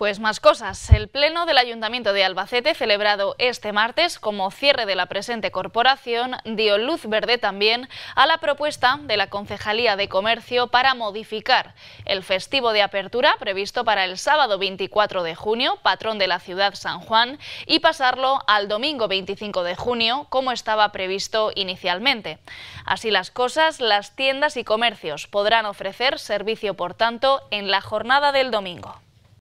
Pues más cosas. El Pleno del Ayuntamiento de Albacete, celebrado este martes como cierre de la presente corporación, dio luz verde también a la propuesta de la Concejalía de Comercio para modificar el festivo de apertura previsto para el sábado 24 de junio, patrón de la ciudad San Juan, y pasarlo al domingo 25 de junio, como estaba previsto inicialmente. Así las cosas, las tiendas y comercios podrán ofrecer servicio, por tanto, en la jornada del domingo.